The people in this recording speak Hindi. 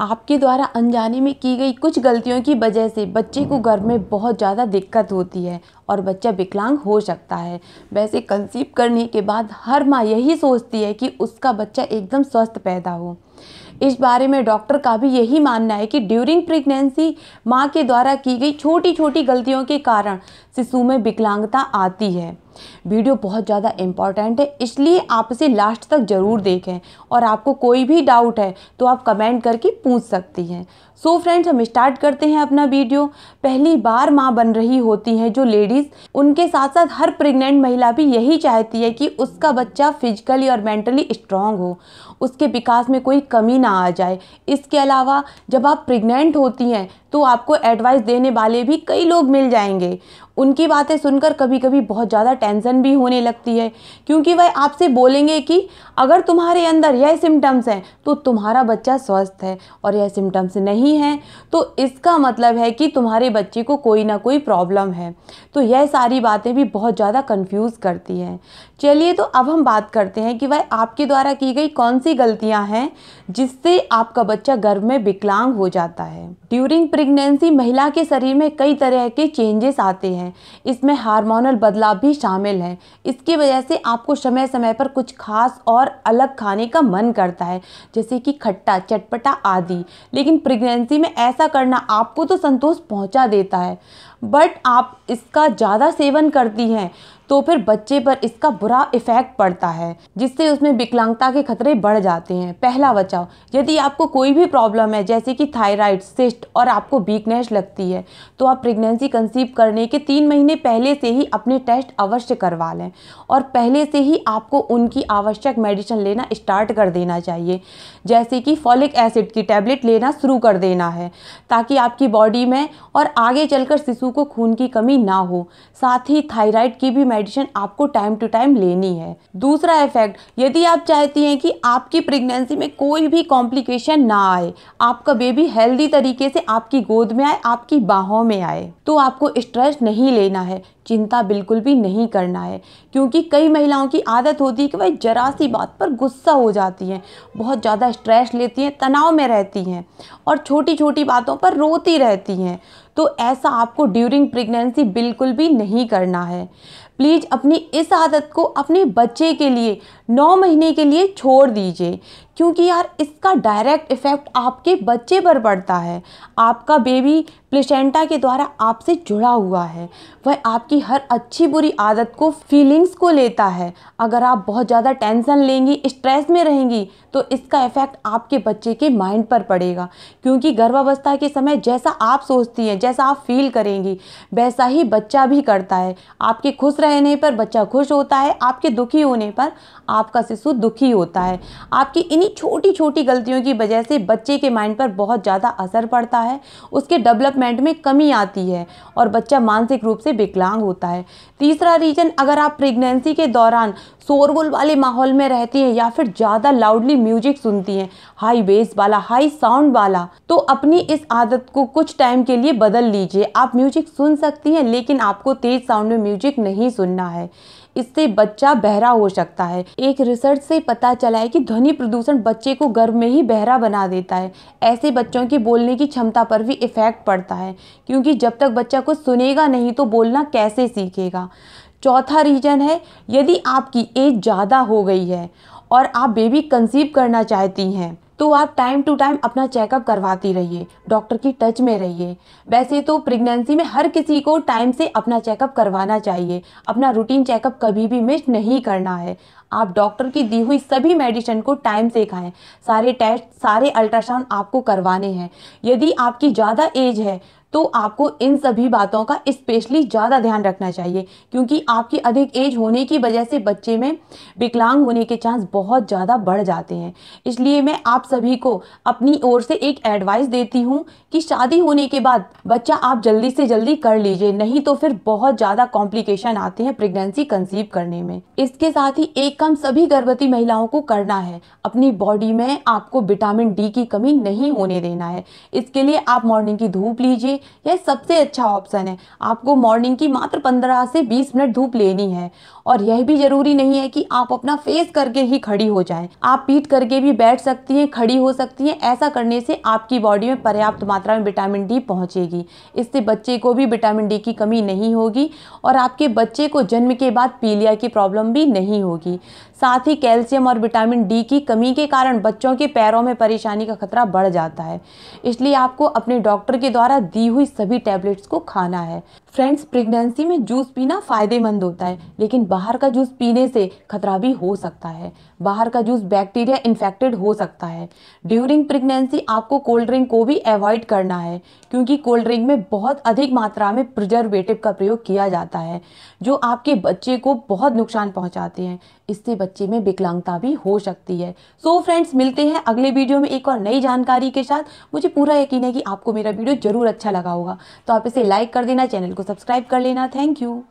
आपके द्वारा अनजाने में की गई कुछ गलतियों की वजह से बच्चे को गर्भ में बहुत ज़्यादा दिक्कत होती है और बच्चा विकलांग हो सकता है वैसे कंसीव करने के बाद हर माँ यही सोचती है कि उसका बच्चा एकदम स्वस्थ पैदा हो इस बारे में डॉक्टर का भी यही मानना है कि ड्यूरिंग प्रेगनेंसी माँ के द्वारा की गई छोटी छोटी गलतियों के कारण शिशु में विकलांगता आती है वीडियो बहुत ज़्यादा इंपॉर्टेंट है इसलिए आप इसे लास्ट तक ज़रूर देखें और आपको कोई भी डाउट है तो आप कमेंट करके पूछ सकती हैं सो so फ्रेंड्स हम स्टार्ट करते हैं अपना वीडियो पहली बार माँ बन रही होती हैं जो लेडीज़ उनके साथ साथ हर प्रेग्नेंट महिला भी यही चाहती है कि उसका बच्चा फिजिकली और मेंटली स्ट्रांग हो उसके विकास में कोई कमी ना आ जाए इसके अलावा जब आप प्रेग्नेंट होती हैं तो आपको एडवाइस देने वाले भी कई लोग मिल जाएंगे उनकी बातें सुनकर कभी कभी बहुत ज़्यादा टेंशन भी होने लगती है क्योंकि वह आपसे बोलेंगे कि अगर तुम्हारे अंदर यह सिम्टम्स हैं तो तुम्हारा बच्चा स्वस्थ है और यह सिम्टम्स नहीं है तो इसका मतलब है कि तुम्हारे बच्चे को कोई ना कोई प्रॉब्लम है तो यह सारी बातें भी बहुत ज़्यादा कन्फ्यूज़ करती हैं चलिए तो अब हम बात करते हैं कि वह आपके द्वारा की गई कौन सी गलतियाँ हैं जिससे आपका बच्चा गर्भ में विकलांग हो जाता है ड्यूरिंग प्रेगनेंसी महिला के शरीर में कई तरह के चेंजेस आते हैं इसमें हार्मोनल बदलाव भी शामिल हैं इसकी वजह से आपको समय समय पर कुछ खास और अलग खाने का मन करता है जैसे कि खट्टा चटपटा आदि लेकिन प्रेगनेंसी में ऐसा करना आपको तो संतोष पहुंचा देता है बट आप इसका ज़्यादा सेवन करती हैं तो फिर बच्चे पर इसका बुरा इफेक्ट पड़ता है जिससे उसमें विकलांगता के खतरे बढ़ जाते हैं पहला बचाव यदि आपको कोई भी प्रॉब्लम है जैसे कि थायराइड सिस्ट और आपको वीकनेस लगती है तो आप प्रेगनेंसी कंसीव करने के तीन महीने पहले से ही अपने टेस्ट अवश्य करवा लें और पहले से ही आपको उनकी आवश्यक मेडिसिन लेना स्टार्ट कर देना चाहिए जैसे कि फॉलिक एसिड की टैबलेट लेना शुरू कर देना है ताकि आपकी बॉडी में और आगे चलकर शिशु को खून की कमी ना हो साथ ही थायराइड की भी मेडिसिन आपको टाइम टू टाइम लेनी है दूसरा इफेक्ट यदि आप चाहती हैं कि आपकी प्रेगनेंसी में कोई भी कॉम्प्लिकेशन ना आए आपका बेबी हेल्दी तरीके से आपकी गोद में आए आपकी बाहों में आए तो आपको स्ट्रेस नहीं लेना है चिंता बिल्कुल भी नहीं करना है क्योंकि कई महिलाओं की आदत होती है कि वह जरा सी बात पर गुस्सा हो जाती हैं बहुत ज़्यादा स्ट्रेस लेती हैं तनाव में रहती हैं और छोटी छोटी बातों पर रोती रहती हैं तो ऐसा आपको ड्यूरिंग प्रेगनेंसी बिल्कुल भी नहीं करना है प्लीज़ अपनी इस आदत को अपने बच्चे के लिए नौ महीने के लिए छोड़ दीजिए क्योंकि यार इसका डायरेक्ट इफ़ेक्ट आपके बच्चे पर पड़ता है आपका बेबी प्लेसेंटा के द्वारा आपसे जुड़ा हुआ है वह आपकी हर अच्छी बुरी आदत को फीलिंग्स को लेता है अगर आप बहुत ज़्यादा टेंशन लेंगी स्ट्रेस में रहेंगी तो इसका इफ़ेक्ट आपके बच्चे के माइंड पर पड़ेगा क्योंकि गर्भावस्था के समय जैसा आप सोचती हैं जैसा आप फील करेंगी वैसा ही बच्चा भी करता है आपके खुश रह रहने पर बच्चा खुश होता है आपके दुखी होने पर आपका शिशु दुखी होता है आपकी इन्हीं छोटी छोटी गलतियों की वजह से बच्चे के माइंड पर बहुत ज़्यादा असर पड़ता है उसके डेवलपमेंट में कमी आती है और बच्चा मानसिक रूप से विकलांग होता है तीसरा रीज़न अगर आप प्रेगनेंसी के दौरान शोरगुल वाले माहौल में रहती हैं या फिर ज़्यादा लाउडली म्यूजिक सुनती हैं हाई बेस वाला हाई साउंड वाला तो अपनी इस आदत को कुछ टाइम के लिए बदल लीजिए आप म्यूजिक सुन सकती हैं लेकिन आपको तेज़ साउंड में म्यूजिक नहीं सुनना है इससे बच्चा बहरा हो सकता है एक रिसर्च से पता चला है कि ध्वनि प्रदूषण बच्चे को गर्भ में ही बहरा बना देता है ऐसे बच्चों की बोलने की क्षमता पर भी इफ़ेक्ट पड़ता है क्योंकि जब तक बच्चा कुछ सुनेगा नहीं तो बोलना कैसे सीखेगा चौथा रीजन है यदि आपकी एज ज़्यादा हो गई है और आप बेबी कंसीव करना चाहती हैं तो आप टाइम टू टाइम अपना चेकअप करवाती रहिए डॉक्टर की टच में रहिए वैसे तो प्रेगनेंसी में हर किसी को टाइम से अपना चेकअप करवाना चाहिए अपना रूटीन चेकअप कभी भी मिस नहीं करना है आप डॉक्टर की दी हुई सभी मेडिसिन को टाइम से खाएं सारे टेस्ट सारे अल्ट्रासाउंड आपको करवाने हैं यदि आपकी ज़्यादा एज है तो आपको इन सभी बातों का स्पेशली ज़्यादा ध्यान रखना चाहिए क्योंकि आपकी अधिक एज होने की वजह से बच्चे में विकलांग होने के चांस बहुत ज़्यादा बढ़ जाते हैं इसलिए मैं आप सभी को अपनी ओर से एक एडवाइस देती हूँ कि शादी होने के बाद बच्चा आप जल्दी से जल्दी कर लीजिए नहीं तो फिर बहुत ज़्यादा कॉम्प्लिकेशन आते हैं प्रेगनेंसी कंसीव करने में इसके साथ ही एक काम सभी गर्भवती महिलाओं को करना है अपनी बॉडी में आपको विटामिन डी की कमी नहीं होने देना है इसके लिए आप मॉर्निंग की धूप लीजिए यह सबसे अच्छा ऑप्शन है आपको मॉर्निंग की मात्र 15 से 20 मिनट धूप लेनी है और यह भी ज़रूरी नहीं है कि आप अपना फेस करके ही खड़ी हो जाए आप पीट करके भी बैठ सकती हैं खड़ी हो सकती हैं ऐसा करने से आपकी बॉडी में पर्याप्त मात्रा में विटामिन डी पहुंचेगी इससे बच्चे को भी विटामिन डी की कमी नहीं होगी और आपके बच्चे को जन्म के बाद पीलिया की प्रॉब्लम भी नहीं होगी साथ ही कैल्शियम और विटामिन डी की कमी के कारण बच्चों के पैरों में परेशानी का खतरा बढ़ जाता है इसलिए आपको अपने डॉक्टर के द्वारा दी हुई सभी टैबलेट्स को खाना है फ्रेंड्स प्रेगनेंसी में जूस पीना फ़ायदेमंद होता है लेकिन बाहर का जूस पीने से खतरा भी हो सकता है बाहर का जूस बैक्टीरिया इन्फेक्टेड हो सकता है ड्यूरिंग प्रेगनेंसी आपको कोल्ड ड्रिंक को भी अवॉइड करना है क्योंकि कोल्ड ड्रिंक में बहुत अधिक मात्रा में प्रिजर्वेटिव का प्रयोग किया जाता है जो आपके बच्चे को बहुत नुकसान पहुँचाते हैं इससे बच्चे में विकलांगता भी हो सकती है सो so फ्रेंड्स मिलते हैं अगले वीडियो में एक और नई जानकारी के साथ मुझे पूरा यकीन है कि आपको मेरा वीडियो ज़रूर अच्छा लगा होगा तो आप इसे लाइक कर देना चैनल को सब्सक्राइब कर लेना थैंक यू